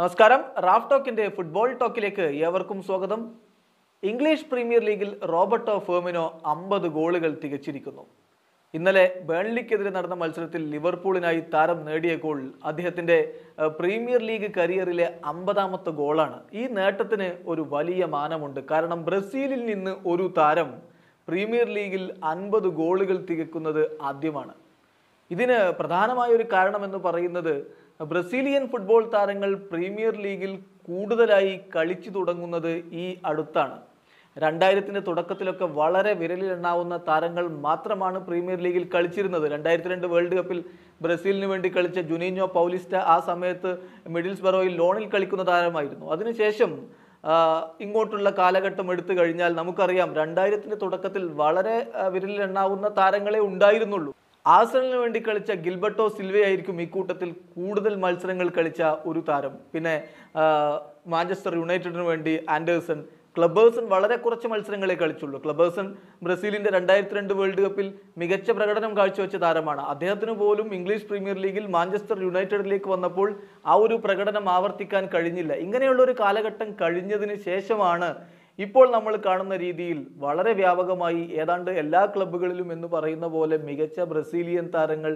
നമസ്കാരം Raf ടോക്കിന്റെ football ടോക്കിലേക്ക് ഏവർക്കും സ്വാഗതം ഇംഗ്ലീഷ് പ്രീമിയർ ലീഗിൽ റോബർട്ടോ ഫേമിനോ അമ്പത് ഗോളുകൾ തികച്ചിരിക്കുന്നു ഇന്നലെ ബേൺലിക്കെതിരെ നടന്ന മത്സരത്തിൽ ലിവർപൂളിനായി താരം നേടിയ ഗോൾ അദ്ദേഹത്തിന്റെ പ്രീമിയർ ലീഗ് കരിയറിലെ അമ്പതാമത്തെ ഗോളാണ് ഈ നേട്ടത്തിന് ഒരു വലിയ മാനമുണ്ട് കാരണം ബ്രസീലിൽ നിന്ന് ഒരു താരം പ്രീമിയർ ലീഗിൽ അൻപത് ഗോളുകൾ തികക്കുന്നത് ആദ്യമാണ് ഇതിന് പ്രധാനമായ ഒരു കാരണമെന്ന് പറയുന്നത് ബ്രസീലിയൻ ഫുട്ബോൾ താരങ്ങൾ പ്രീമിയർ ലീഗിൽ കൂടുതലായി കളിച്ചു തുടങ്ങുന്നത് ഈ അടുത്താണ് രണ്ടായിരത്തിൻ്റെ തുടക്കത്തിലൊക്കെ വളരെ വിരലിലെണ്ണാവുന്ന താരങ്ങൾ മാത്രമാണ് പ്രീമിയർ ലീഗിൽ കളിച്ചിരുന്നത് രണ്ടായിരത്തി രണ്ട് വേൾഡ് കപ്പിൽ ബ്രസീലിന് വേണ്ടി കളിച്ച ജുനീഞ്ഞോ പൗലിസ്റ്റ ആ സമയത്ത് മിഡിൽസ് ബറോയിൽ ലോണിൽ കളിക്കുന്ന താരമായിരുന്നു അതിനുശേഷം ഇങ്ങോട്ടുള്ള കാലഘട്ടം എടുത്തു കഴിഞ്ഞാൽ നമുക്കറിയാം രണ്ടായിരത്തിൻ്റെ തുടക്കത്തിൽ വളരെ വിരലിലെണ്ണാവുന്ന താരങ്ങളെ ഉണ്ടായിരുന്നുള്ളൂ ആസനലിന് വേണ്ടി കളിച്ച ഗിൽബർട്ടോ സിൽവയായിരിക്കും ഇക്കൂട്ടത്തിൽ കൂടുതൽ മത്സരങ്ങൾ കളിച്ച ഒരു താരം പിന്നെ മാഞ്ചസ്റ്റർ യുണൈറ്റഡിന് വേണ്ടി ആൻഡേഴ്സൺ ക്ലബേഴ്സൺ വളരെ കുറച്ച് മത്സരങ്ങളെ കളിച്ചുള്ളൂ ക്ലബേഴ്സൺ ബ്രസീലിൻ്റെ രണ്ടായിരത്തി രണ്ട് വേൾഡ് കപ്പിൽ മികച്ച പ്രകടനം കാഴ്ചവെച്ച താരമാണ് അദ്ദേഹത്തിന് പോലും ഇംഗ്ലീഷ് പ്രീമിയർ ലീഗിൽ മാഞ്ചസ്റ്റർ യുണൈറ്റഡിലേക്ക് വന്നപ്പോൾ ആ ഒരു പ്രകടനം ആവർത്തിക്കാൻ കഴിഞ്ഞില്ല ഇങ്ങനെയുള്ള ഒരു കാലഘട്ടം കഴിഞ്ഞതിന് ശേഷമാണ് ഇപ്പോൾ നമ്മൾ കാണുന്ന രീതിയിൽ വളരെ വ്യാപകമായി ഏതാണ്ട് എല്ലാ ക്ലബ്ബുകളിലും എന്ന് പറയുന്ന പോലെ മികച്ച ബ്രസീലിയൻ താരങ്ങൾ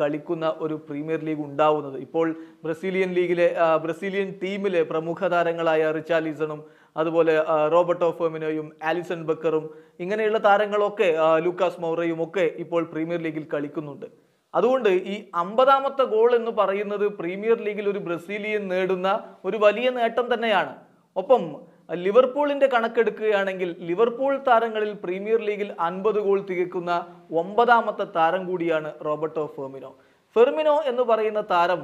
കളിക്കുന്ന ഒരു പ്രീമിയർ ലീഗ് ഉണ്ടാവുന്നത് ഇപ്പോൾ ബ്രസീലിയൻ ലീഗിലെ ബ്രസീലിയൻ ടീമിലെ പ്രമുഖ താരങ്ങളായ റിച്ചാലിസണും അതുപോലെ റോബർട്ടോ ഫെമിനോയും ആലിസൺ ബക്കറും ഇങ്ങനെയുള്ള താരങ്ങളൊക്കെ ലൂക്കാസ് മൗറയും ഒക്കെ ഇപ്പോൾ പ്രീമിയർ ലീഗിൽ കളിക്കുന്നുണ്ട് അതുകൊണ്ട് ഈ അമ്പതാമത്തെ ഗോൾ എന്ന് പറയുന്നത് പ്രീമിയർ ലീഗിൽ ഒരു ബ്രസീലിയൻ നേടുന്ന ഒരു വലിയ നേട്ടം തന്നെയാണ് ഒപ്പം ലിവർപൂളിൻ്റെ കണക്കെടുക്കുകയാണെങ്കിൽ ലിവർപൂൾ താരങ്ങളിൽ പ്രീമിയർ ലീഗിൽ അൻപത് ഗോൾ തികക്കുന്ന ഒമ്പതാമത്തെ താരം കൂടിയാണ് റോബർട്ടോ ഫെർമിനോ ഫെർമിനോ എന്ന് പറയുന്ന താരം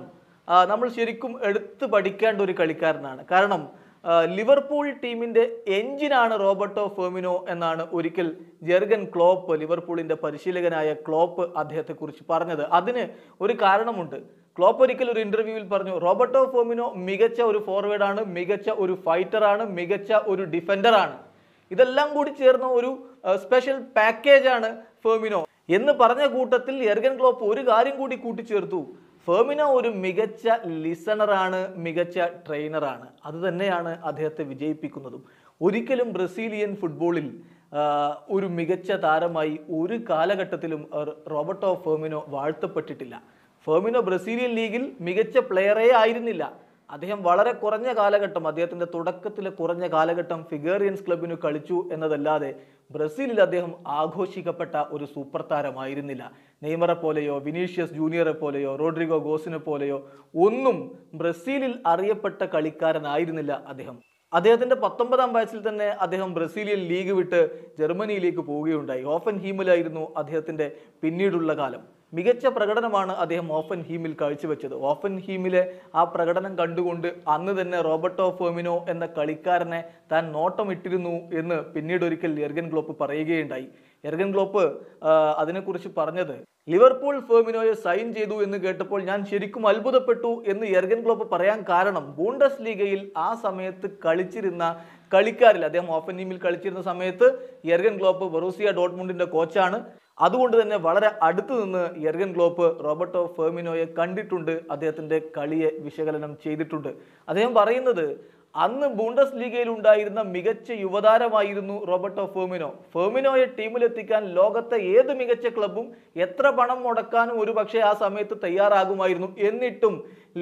നമ്മൾ ശരിക്കും എടുത്തു പഠിക്കേണ്ട ഒരു കളിക്കാരനാണ് കാരണം ലിവർപൂൾ ടീമിൻ്റെ എഞ്ചിനാണ് റോബർട്ടോ ഫെർമിനോ എന്നാണ് ഒരിക്കൽ ജെർഗൻ ക്ലോപ്പ് ലിവർപൂളിൻ്റെ പരിശീലകനായ ക്ലോപ്പ് അദ്ദേഹത്തെക്കുറിച്ച് പറഞ്ഞത് അതിന് ഒരു കാരണമുണ്ട് ക്ലോപ്പ് ഒരിക്കൽ ഒരു ഇന്റർവ്യൂവിൽ പറഞ്ഞു റോബർട്ടോ ഫോമിനോ മികച്ച ഒരു ഫോർവേഡ് ആണ് മികച്ച ഒരു ഫൈറ്റർ ആണ് മികച്ച ഒരു ഡിഫൻഡർ ആണ് ഇതെല്ലാം കൂടി ചേർന്ന ഒരു സ്പെഷ്യൽ പാക്കേജ് ആണ് ഫെർമിനോ എന്ന് പറഞ്ഞ കൂട്ടത്തിൽ എർഗൻ ക്ലോപ്പ് ഒരു കാര്യം കൂടി കൂട്ടിച്ചേർത്തു ഫേമിനോ ഒരു മികച്ച ലിസണറാണ് മികച്ച ട്രെയിനറാണ് അത് തന്നെയാണ് അദ്ദേഹത്തെ വിജയിപ്പിക്കുന്നതും ഒരിക്കലും ബ്രസീലിയൻ ഫുട്ബോളിൽ ഒരു മികച്ച താരമായി ഒരു കാലഘട്ടത്തിലും റോബർട്ടോ ഫേമിനോ വാഴ്ത്തപ്പെട്ടിട്ടില്ല ഫെർമിനോ ബ്രസീലിയൻ ലീഗിൽ മികച്ച പ്ലെയറേ ആയിരുന്നില്ല അദ്ദേഹം വളരെ കുറഞ്ഞ കാലഘട്ടം അദ്ദേഹത്തിൻ്റെ തുടക്കത്തിലെ കുറഞ്ഞ കാലഘട്ടം ഫിഗേറിയൻസ് ക്ലബിനു കളിച്ചു എന്നതല്ലാതെ ബ്രസീലിൽ അദ്ദേഹം ആഘോഷിക്കപ്പെട്ട ഒരു സൂപ്പർ താരമായിരുന്നില്ല നെയ്മറെ പോലെയോ വിനീഷ്യസ് ജൂനിയറെ പോലെയോ റോഡ്രിഗോ ഗോസിനെ പോലെയോ ഒന്നും ബ്രസീലിൽ അറിയപ്പെട്ട കളിക്കാരനായിരുന്നില്ല അദ്ദേഹം അദ്ദേഹത്തിൻ്റെ പത്തൊമ്പതാം വയസ്സിൽ തന്നെ അദ്ദേഹം ബ്രസീലിയൻ ലീഗ് വിട്ട് ജർമ്മനിയിലേക്ക് പോവുകയുണ്ടായി ഓഫൻ ഹീമിലായിരുന്നു അദ്ദേഹത്തിൻ്റെ പിന്നീടുള്ള കാലം മികച്ച പ്രകടനമാണ് അദ്ദേഹം ഓഫൻ ഹീമിൽ കാഴ്ചവെച്ചത് ഓഫൻ ഹീമിലെ ആ പ്രകടനം കണ്ടുകൊണ്ട് അന്ന് തന്നെ റോബർട്ടോ ഫോമിനോ എന്ന കളിക്കാരനെ താൻ നോട്ടമിട്ടിരുന്നു എന്ന് പിന്നീട് ഒരിക്കൽ എർഗൻ ഗ്ലോപ്പ് പറയുകയുണ്ടായി എർഗൻ ഗ്ലോപ്പ് അതിനെക്കുറിച്ച് പറഞ്ഞത് ലിവർപൂൾ ഫേമിനോയെ സൈൻ ചെയ്തു എന്ന് കേട്ടപ്പോൾ ഞാൻ ശരിക്കും അത്ഭുതപ്പെട്ടു എന്ന് എർഗൻ ക്ലോപ്പ് പറയാൻ കാരണം ബൂണ്ടസ് ലീഗയിൽ ആ സമയത്ത് കളിച്ചിരുന്ന കളിക്കാരിൽ അദ്ദേഹം ഓഫൻ ടീമിൽ കളിച്ചിരുന്ന സമയത്ത് എർഗൻ ക്ലോപ്പ് ബറൂസിയ ഡോട്ട്മുണ്ടിൻ്റെ കോച്ചാണ് അതുകൊണ്ട് തന്നെ വളരെ അടുത്തു നിന്ന് എർഗൻ ക്ലോപ്പ് റോബർട്ടോ ഫെർമിനോയെ കണ്ടിട്ടുണ്ട് അദ്ദേഹത്തിൻ്റെ കളിയെ വിശകലനം ചെയ്തിട്ടുണ്ട് അദ്ദേഹം പറയുന്നത് അന്ന് ബുണ്ടസ് ലീഗയിൽ ഉണ്ടായിരുന്ന മികച്ച യുവതാരമായിരുന്നു റോബർട്ടോ ഫേമിനോ ഫേമിനോയെ ടീമിലെത്തിക്കാൻ ലോകത്തെ ഏത് മികച്ച ക്ലബും എത്ര പണം മുടക്കാനും ഒരുപക്ഷെ ആ സമയത്ത് തയ്യാറാകുമായിരുന്നു എന്നിട്ടും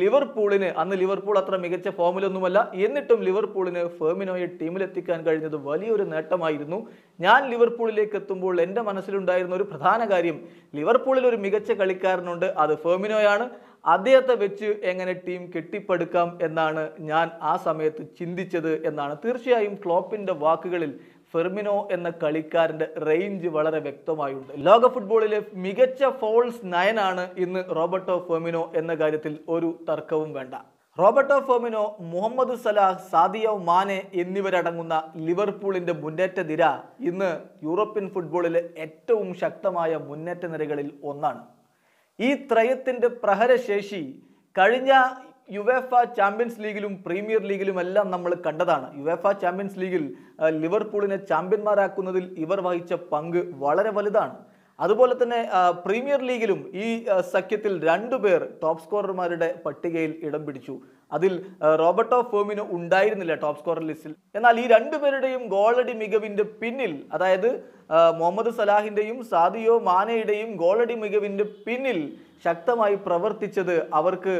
ലിവർപൂളിന് അന്ന് ലിവർപൂൾ അത്ര മികച്ച ഫോമിലൊന്നുമല്ല എന്നിട്ടും ലിവർപൂളിന് ഫേമിനോയെ ടീമിലെത്തിക്കാൻ കഴിഞ്ഞത് വലിയൊരു നേട്ടമായിരുന്നു ഞാൻ ലിവർപൂളിലേക്ക് എത്തുമ്പോൾ എൻ്റെ മനസ്സിലുണ്ടായിരുന്ന ഒരു പ്രധാന കാര്യം ലിവർപൂളിൽ ഒരു മികച്ച കളിക്കാരനുണ്ട് അത് ഫേമിനോയാണ് അദ്ദേഹത്തെ വെച്ച് എങ്ങനെ ടീം കെട്ടിപ്പടുക്കാം എന്നാണ് ഞാൻ ആ സമയത്ത് ചിന്തിച്ചത് എന്നാണ് തീർച്ചയായും ക്ലോപ്പിൻ്റെ വാക്കുകളിൽ ഫെർമിനോ എന്ന കളിക്കാരൻ്റെ റേഞ്ച് വളരെ വ്യക്തമായുണ്ട് ലോക ഫുട്ബോളിലെ മികച്ച ഫോൾസ് നയനാണ് ഇന്ന് റോബർട്ടോ ഫെർമിനോ എന്ന കാര്യത്തിൽ ഒരു തർക്കവും വേണ്ട Roberto Firmino Mohammed Salah Sadio Mane എന്നിവരടങ്ങുന്ന ലിവർപൂളിൻ്റെ മുന്നേറ്റ നിര ഇന്ന് യൂറോപ്യൻ ഫുട്ബോളിലെ ഏറ്റവും ശക്തമായ മുന്നേറ്റ നിരകളിൽ ഒന്നാണ് ഈ ത്രയത്തിൻ്റെ പ്രഹരശേഷി കഴിഞ്ഞ യുവേഫ ചാമ്പ്യൻസ് ലീഗിലും പ്രീമിയർ ലീഗിലും എല്ലാം നമ്മൾ കണ്ടതാണ് യുവേഫ ചാമ്പ്യൻസ് ലീഗിൽ ലിവർപൂളിനെ ചാമ്പ്യന്മാരാക്കുന്നതിൽ ഇവർ വഹിച്ച പങ്ക് വളരെ വലുതാണ് അതുപോലെ തന്നെ പ്രീമിയർ ലീഗിലും ഈ സഖ്യത്തിൽ രണ്ടു പേർ ടോപ്പ് സ്കോറർമാരുടെ പട്ടികയിൽ ഇടം പിടിച്ചു അതിൽ റോബർട്ടോ ഫോമിന് ഉണ്ടായിരുന്നില്ല ടോപ്പ് സ്കോറർ ലിസ്റ്റിൽ എന്നാൽ ഈ രണ്ടുപേരുടെയും ഗോളടി മികവിൻ്റെ പിന്നിൽ അതായത് മുഹമ്മദ് സലാഹിൻ്റെയും സാദിയോ മാനയുടെയും ഗോളടി മികവിൻ്റെ പിന്നിൽ ശക്തമായി പ്രവർത്തിച്ചത് അവർക്ക്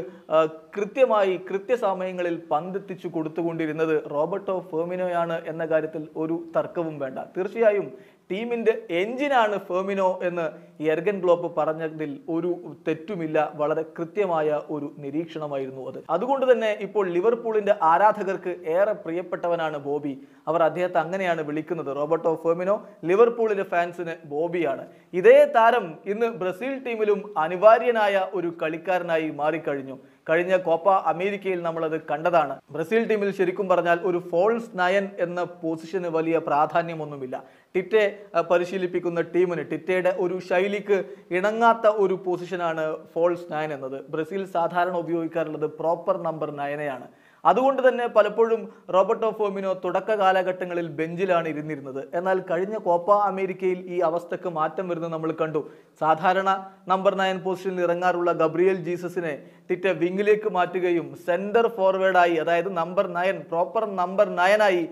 കൃത്യമായി കൃത്യസമയങ്ങളിൽ പന്തെത്തിച്ചു കൊടുത്തുകൊണ്ടിരുന്നത് റോബർട്ടോ ഫെർമിനോയാണ് എന്ന കാര്യത്തിൽ ഒരു തർക്കവും വേണ്ട തീർച്ചയായും ടീമിൻ്റെ എഞ്ചിനാണ് ഫെർമിനോ എന്ന് എർഗൻ ഗ്ലോപ്പ് പറഞ്ഞതിൽ ഒരു തെറ്റുമില്ല വളരെ കൃത്യമായ ഒരു നിരീക്ഷണമായിരുന്നു അത് അതുകൊണ്ട് തന്നെ ഇപ്പോൾ ലിവർപൂളിൻ്റെ ആരാധകർക്ക് ഏറെ പ്രിയപ്പെട്ടവനാണ് ബോബി അവർ അദ്ദേഹത്തെ അങ്ങനെയാണ് വിളിക്കുന്നത് റോബർട്ടോ ഫെർമിനോ ലിവർപൂളിലെ ഫാൻസിന് ബോബിയാണ് ഇതേ താരം ഇന്ന് ബ്രസീൽ ടീമിലും അനിവാര്യനായ ഒരു കളിക്കാരനായി മാറിക്കഴിഞ്ഞു കഴിഞ്ഞ കോപ്പ അമേരിക്കയിൽ നമ്മളത് കണ്ടതാണ് ബ്രസീൽ ടീമിൽ ശരിക്കും പറഞ്ഞാൽ ഒരു ഫോൾസ് നയൻ എന്ന പൊസിഷന് വലിയ പ്രാധാന്യമൊന്നുമില്ല ടിറ്റെ പരിശീലിപ്പിക്കുന്ന ടീമിന് ടിറ്റയുടെ ഒരു ശൈലിക്ക് ഇണങ്ങാത്ത ഒരു പൊസിഷനാണ് ഫോൾസ് നയൻ എന്നത് ബ്രസീൽ സാധാരണ ഉപയോഗിക്കാറുള്ളത് പ്രോപ്പർ നമ്പർ നയനെയാണ് അതുകൊണ്ട് തന്നെ പലപ്പോഴും റോബർട്ടോ ഫോമിനോ തുടക്ക കാലഘട്ടങ്ങളിൽ ബെഞ്ചിലാണ് ഇരുന്നിരുന്നത് എന്നാൽ കഴിഞ്ഞ കോപ്പ അമേരിക്കയിൽ ഈ അവസ്ഥക്ക് മാറ്റം വരുന്നത് നമ്മൾ കണ്ടു സാധാരണ നമ്പർ നയൻ പോസ്റ്റിൽ ഇറങ്ങാറുള്ള ഗബ്രിയൽ ജീസസിനെ ടിറ്റ വിങ്ങിലേക്ക് മാറ്റുകയും സെന്റർ ഫോർവേഡായി അതായത് നമ്പർ നയൻ പ്രോപ്പർ നമ്പർ നയനായി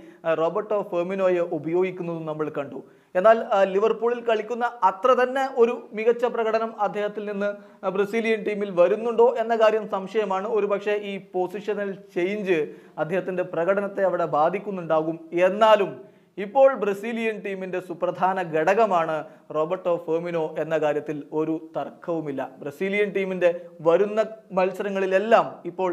റോബർട്ടോ ഫെർമിനോയെ ഉപയോഗിക്കുന്നതും നമ്മൾ കണ്ടു എന്നാൽ ലിവർപൂളിൽ കളിക്കുന്ന അത്ര തന്നെ ഒരു മികച്ച പ്രകടനം അദ്ദേഹത്തിൽ നിന്ന് ബ്രസീലിയൻ ടീമിൽ വരുന്നുണ്ടോ എന്ന കാര്യം സംശയമാണ് ഒരുപക്ഷെ ഈ പൊസിഷണൽ ചേഞ്ച് അദ്ദേഹത്തിൻ്റെ പ്രകടനത്തെ അവിടെ ബാധിക്കുന്നുണ്ടാകും എന്നാലും ഇപ്പോൾ ബ്രസീലിയൻ ടീമിന്റെ സുപ്രധാന ഘടകമാണ് റോബർട്ടോ ഫെർമിനോ എന്ന കാര്യത്തിൽ ഒരു തർക്കവുമില്ല ബ്രസീലിയൻ ടീമിന്റെ വരുന്ന മത്സരങ്ങളിലെല്ലാം ഇപ്പോൾ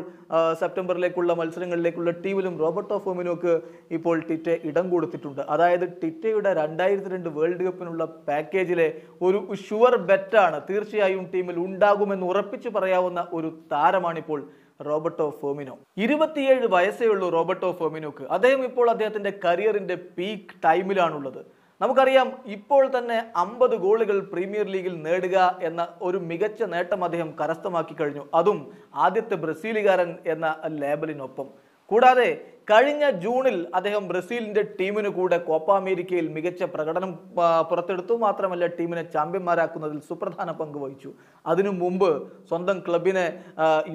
സെപ്റ്റംബറിലേക്കുള്ള മത്സരങ്ങളിലേക്കുള്ള ടീമിലും റോബർട്ടോ ഫെർമിനോക്ക് ഇപ്പോൾ ടിറ്റെ ഇടം കൊടുത്തിട്ടുണ്ട് അതായത് ടിറ്റയുടെ രണ്ടായിരത്തി രണ്ട് വേൾഡ് കപ്പിനുള്ള പാക്കേജിലെ ഒരു ഷുവർ ബെറ്റാണ് തീർച്ചയായും ടീമിൽ ഉണ്ടാകുമെന്ന് ഉറപ്പിച്ചു പറയാവുന്ന ഒരു താരമാണിപ്പോൾ റോബർട്ടോ ഫോമിനോ ഇരുപത്തിയേഴ് വയസ്സേ ഉള്ളൂ റോബർട്ടോ ഫോമിനോക്ക് അദ്ദേഹം ഇപ്പോൾ അദ്ദേഹത്തിന്റെ കരിയറിന്റെ പീക്ക് ടൈമിലാണുള്ളത് നമുക്കറിയാം ഇപ്പോൾ തന്നെ അമ്പത് ഗോളുകൾ പ്രീമിയർ ലീഗിൽ നേടുക എന്ന ഒരു മികച്ച നേട്ടം അദ്ദേഹം കരസ്ഥമാക്കി കഴിഞ്ഞു അതും ആദ്യത്തെ ബ്രസീലുകാരൻ എന്ന ലേബലിനൊപ്പം കൂടാതെ കഴിഞ്ഞ ജൂണിൽ അദ്ദേഹം ബ്രസീലിന്റെ ടീമിന് കൂടെ കോപ്പ അമേരിക്കയിൽ മികച്ച പ്രകടനം പുറത്തെടുത്തു മാത്രമല്ല ടീമിനെ ചാമ്പ്യന്മാരാക്കുന്നതിൽ സുപ്രധാന പങ്ക് വഹിച്ചു അതിനു മുമ്പ് സ്വന്തം ക്ലബിനെ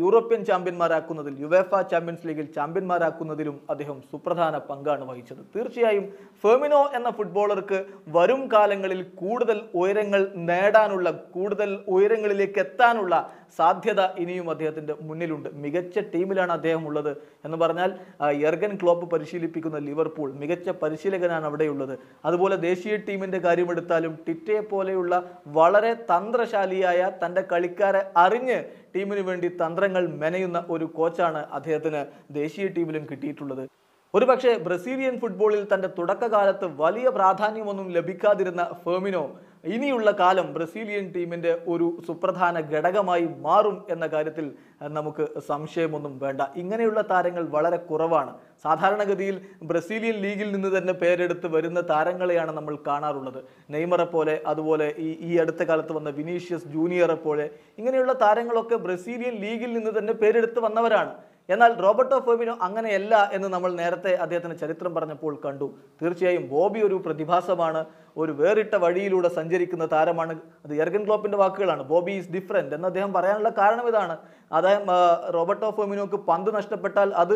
യൂറോപ്യൻ ചാമ്പ്യന്മാരാക്കുന്നതിൽ യുവേഫ ചാമ്പ്യൻസ് ലീഗിൽ ചാമ്പ്യന്മാരാക്കുന്നതിലും അദ്ദേഹം സുപ്രധാന പങ്കാണ് വഹിച്ചത് തീർച്ചയായും ഫെമിനോ എന്ന ഫുട്ബോളർക്ക് വരും കാലങ്ങളിൽ കൂടുതൽ ഉയരങ്ങൾ നേടാനുള്ള കൂടുതൽ ഉയരങ്ങളിലേക്ക് എത്താനുള്ള സാധ്യത ഇനിയും അദ്ദേഹത്തിന്റെ മുന്നിലുണ്ട് മികച്ച ടീമിലാണ് അദ്ദേഹം ഉള്ളത് എന്ന് പറഞ്ഞാൽ ജർഗൻ ക്ലോപ്പ് പരിശീലിപ്പിക്കുന്ന ലിവർപൂൾ മികച്ച പരിശീലകനാണ് അവിടെയുള്ളത് അതുപോലെ ദേശീയ ടീമിൻ്റെ കാര്യമെടുത്താലും ടിറ്റയെ പോലെയുള്ള വളരെ തന്ത്രശാലിയായ തൻ്റെ കളിക്കാരെ അറിഞ്ഞ് ടീമിന് വേണ്ടി തന്ത്രങ്ങൾ മെനയുന്ന ഒരു കോച്ചാണ് അദ്ദേഹത്തിന് ദേശീയ ടീമിലും കിട്ടിയിട്ടുള്ളത് ഒരുപക്ഷെ ബ്രസീലിയൻ ഫുട്ബോളിൽ തൻ്റെ തുടക്കകാലത്ത് വലിയ പ്രാധാന്യമൊന്നും ലഭിക്കാതിരുന്ന ഫേമിനോ ഇനിയുള്ള കാലം ബ്രസീലിയൻ ടീമിൻ്റെ ഒരു സുപ്രധാന ഘടകമായി മാറും എന്ന കാര്യത്തിൽ നമുക്ക് സംശയമൊന്നും വേണ്ട ഇങ്ങനെയുള്ള താരങ്ങൾ വളരെ കുറവാണ് സാധാരണഗതിയിൽ ബ്രസീലിയൻ ലീഗിൽ നിന്ന് തന്നെ പേരെടുത്ത് വരുന്ന താരങ്ങളെയാണ് നമ്മൾ കാണാറുള്ളത് നെയ്മറെ പോലെ അതുപോലെ ഈ ഈ അടുത്ത കാലത്ത് വന്ന വിനീഷ്യസ് ജൂനിയറെ പോലെ ഇങ്ങനെയുള്ള താരങ്ങളൊക്കെ ബ്രസീലിയൻ ലീഗിൽ നിന്ന് തന്നെ പേരെടുത്ത് വന്നവരാണ് എന്നാൽ റോബർട്ടോ ഫെർമിനോ അങ്ങനെയല്ല എന്ന് നമ്മൾ നേരത്തെ അദ്ദേഹത്തിന് ചരിത്രം പറഞ്ഞപ്പോൾ കണ്ടു തീർച്ചയായും ബോബി ഒരു പ്രതിഭാസമാണ് ഒരു വേറിട്ട വഴിയിലൂടെ സഞ്ചരിക്കുന്ന താരമാണ് അത് എർഗൻ ക്ലോപ്പിൻ്റെ വാക്കുകളാണ് ബോബി ഈസ് ഡിഫറെൻ്റ് എന്ന് അദ്ദേഹം പറയാനുള്ള കാരണം ഇതാണ് അതായത് റോബർട്ടോ ഫോമിനോക്ക് പന്ത് നഷ്ടപ്പെട്ടാൽ അത്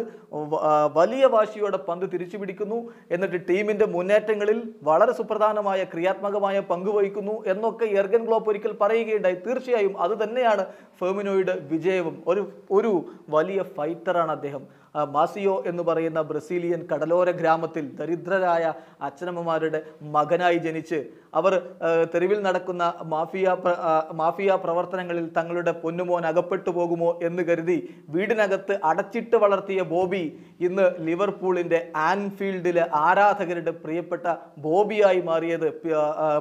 വലിയ വാശിയോടെ പന്ത് തിരിച്ചു പിടിക്കുന്നു എന്നിട്ട് ടീമിൻ്റെ മുന്നേറ്റങ്ങളിൽ വളരെ സുപ്രധാനമായ ക്രിയാത്മകമായ പങ്കുവഹിക്കുന്നു എന്നൊക്കെ എർഗൻ ഗ്ലോപ്പ് ഒരിക്കൽ പറയുകയുണ്ടായി തീർച്ചയായും അത് തന്നെയാണ് ഫെർമിനോയുടെ വിജയവും ഒരു ഒരു വലിയ ഫൈറ്ററാണ് അദ്ദേഹം മാസിയോ എന്ന് പറയുന്ന ബ്രസീലിയൻ കടലോര ഗ്രാമത്തിൽ ദരിദ്രരായ അച്ഛനമ്മമാരുടെ മകനായി ജനിച്ച് അവർ തെരുവിൽ നടക്കുന്ന മാഫിയ മാഫിയ പ്രവർത്തനങ്ങളിൽ തങ്ങളുടെ പൊന്നുമോൻ അകപ്പെട്ടു പോകുമോ എന്ന് കരുതി വീടിനകത്ത് അടച്ചിട്ട് വളർത്തിയ ബോബി ഇന്ന് ലിവർപൂളിൻ്റെ ആൻഫീൽഡിലെ ആരാധകരുടെ പ്രിയപ്പെട്ട ബോബിയായി മാറിയത്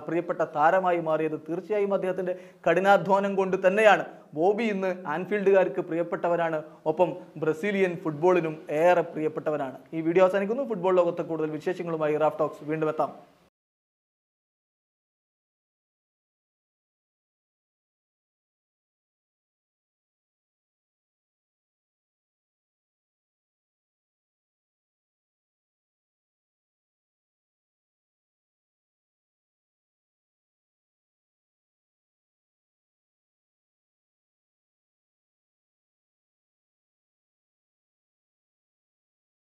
പ്രിയപ്പെട്ട താരമായി മാറിയത് തീർച്ചയായും അദ്ദേഹത്തിൻ്റെ കഠിനാധ്വാനം കൊണ്ട് തന്നെയാണ് ബോബി ഇന്ന് ആൻഫീൽഡുകാർക്ക് പ്രിയപ്പെട്ടവരാണ് ഒപ്പം ബ്രസീലിയൻ ഫുട്ബോളിൽ മുഴുവനും ഏറെ പ്രിയപ്പെട്ടവനാണ് ഈ വീഡിയോ അവസാനിക്കുന്നു ഫുട്ബോൾ ലോകത്ത് കൂടുതൽ വിശേഷങ്ങളുമായി റാഫ് ടോക്സ് വീണ്ടും എത്താം